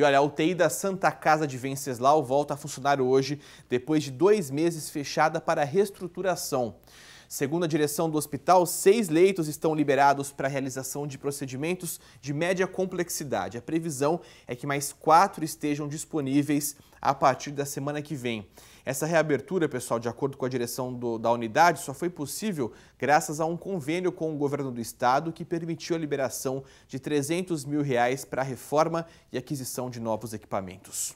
E olha, a UTI da Santa Casa de Venceslau volta a funcionar hoje, depois de dois meses fechada para reestruturação. Segundo a direção do hospital, seis leitos estão liberados para a realização de procedimentos de média complexidade. A previsão é que mais quatro estejam disponíveis a partir da semana que vem. Essa reabertura, pessoal, de acordo com a direção do, da unidade, só foi possível graças a um convênio com o governo do estado que permitiu a liberação de 300 mil reais para a reforma e aquisição de novos equipamentos.